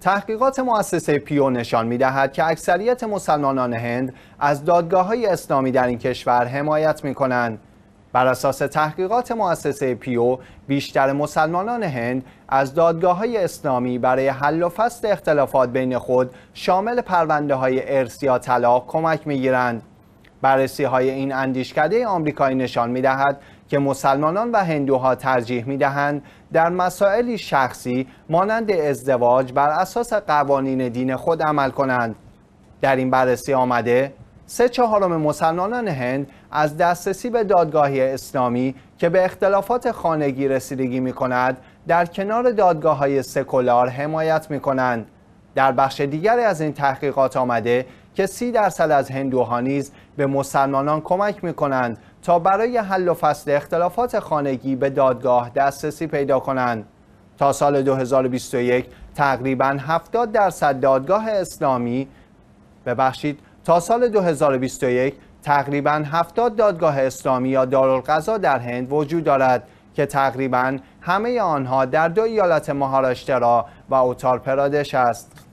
تحقیقات مؤسسه پیو نشان می دهد که اکثریت مسلمانان هند از دادگاه های اسلامی در این کشور حمایت می کنند. بر اساس تحقیقات مؤسسه پیو بیشتر مسلمانان هند از دادگاه های اسلامی برای حل و فصل اختلافات بین خود شامل پرونده های ارث یا طلاق کمک می گیرند. بررسی های این اندیشکده آمریکایی نشان می دهد که مسلمانان و هندوها ترجیح می دهند در مسائلی شخصی مانند ازدواج بر اساس قوانین دین خود عمل کنند در این بررسی آمده سه چهارم مسلمانان هند از دسترسی به دادگاهی اسلامی که به اختلافات خانگی رسیدگی می کند در کنار دادگاه های سکولار حمایت می کنند. در بخش دیگری از این تحقیقات آمده که سی درصد از هندوها نیز به مسلمانان کمک می کنند تا برای حل و فصل اختلافات خانگی به دادگاه دسترسی پیدا کنند. تا سال 2021 تقریبا 70 درصد دادگاه اسلامی ببخشید تا سال 2021 تقریبا 70 دادگاه اسلامی یا دارالقضا در هند وجود دارد که تقریبا همه آنها در دو ایالت مهاراشترا و اوتار پرادش است.